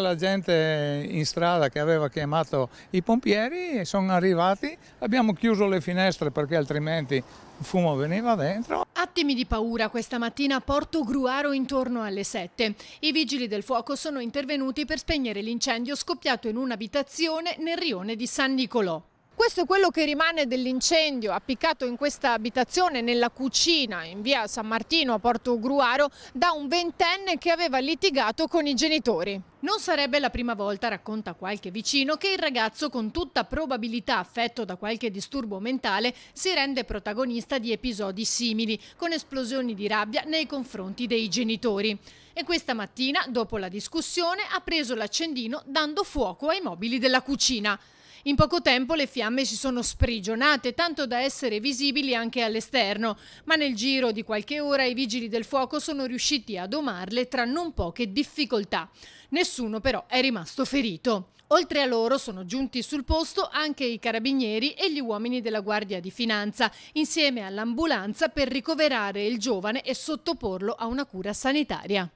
la gente in strada che aveva chiamato i pompieri e sono arrivati, abbiamo chiuso le finestre perché altrimenti il fumo veniva dentro. Attimi di paura questa mattina a Porto Gruaro intorno alle 7. I vigili del fuoco sono intervenuti per spegnere l'incendio scoppiato in un'abitazione nel rione di San Nicolò questo è quello che rimane dell'incendio appiccato in questa abitazione nella cucina in via San Martino a Porto Gruaro da un ventenne che aveva litigato con i genitori. Non sarebbe la prima volta, racconta qualche vicino, che il ragazzo con tutta probabilità affetto da qualche disturbo mentale si rende protagonista di episodi simili, con esplosioni di rabbia nei confronti dei genitori. E questa mattina, dopo la discussione, ha preso l'accendino dando fuoco ai mobili della cucina. In poco tempo le fiamme si sono sprigionate, tanto da essere visibili anche all'esterno, ma nel giro di qualche ora i vigili del fuoco sono riusciti a domarle tra non poche difficoltà. Nessuno però è rimasto ferito. Oltre a loro sono giunti sul posto anche i carabinieri e gli uomini della Guardia di Finanza, insieme all'ambulanza per ricoverare il giovane e sottoporlo a una cura sanitaria.